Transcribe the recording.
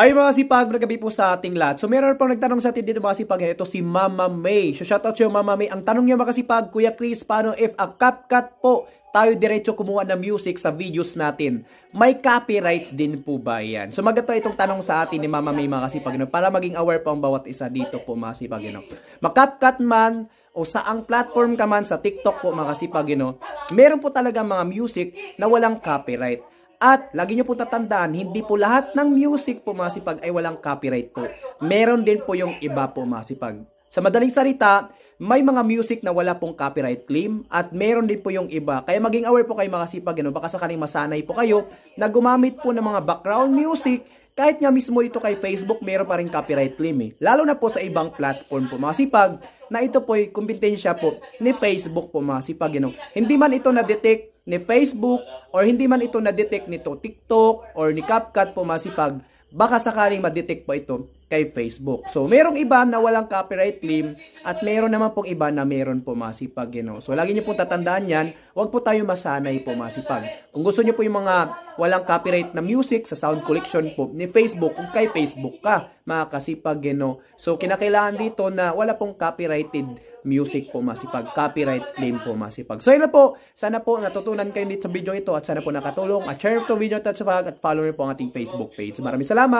Ay mga sipag, gabi po sa ating lahat. So meron pong nagtanong sa atin dito mga sipag, ito si Mama May. So shoutout sa Mama May. Ang tanong niya mga sipag, Kuya Chris, paano if a CapCut po tayo diretso kumuha ng music sa videos natin? May copyrights din po ba yan? So magato itong tanong sa atin ni Mama May mga sipag, you para maging aware po ang bawat isa dito po mga sipag. You know. Makapkat man, o saang platform ka man sa TikTok po mga sipag, you meron po talaga mga music na walang copyright. At lagi nyo po tatandaan, hindi po lahat ng music po mga ay walang copyright po. Meron din po yung iba po masipag. Sa madaling salita, may mga music na wala pong copyright claim at meron din po yung iba. Kaya maging aware po kayo mga sipag, ano, baka sakaling masanay po kayo na gumamit po ng mga background music kahit nga mismo dito kay Facebook, meron pa rin copyright claim eh. Lalo na po sa ibang platform po mga sipag na ito po ay kumpetensya po ni Facebook po mga sipag. You ano? Hindi man ito na-detect ni Facebook or hindi man ito na-detect nito TikTok or ni CapCut po masipag, baka sakaling ma-detect po ito kay Facebook. So, merong iba na walang copyright claim at meron naman pong iba na meron po masipag. You know? So, lagi niyo pong tatandaan yan. Huwag po tayo masanay pumasipag. Kung gusto niyo po yung mga walang copyright na music sa sound collection po ni Facebook, kung kay Facebook ka, mga kasipag. You know? So, kinakailangan dito na wala pong copyrighted music po masipag, copyright claim po masipag. So, yun po. Sana po natutunan kayo dito sa video ito at sana po nakatulong. At share to video at subscribe at follow niyo po ang ating Facebook page. Maraming salamat!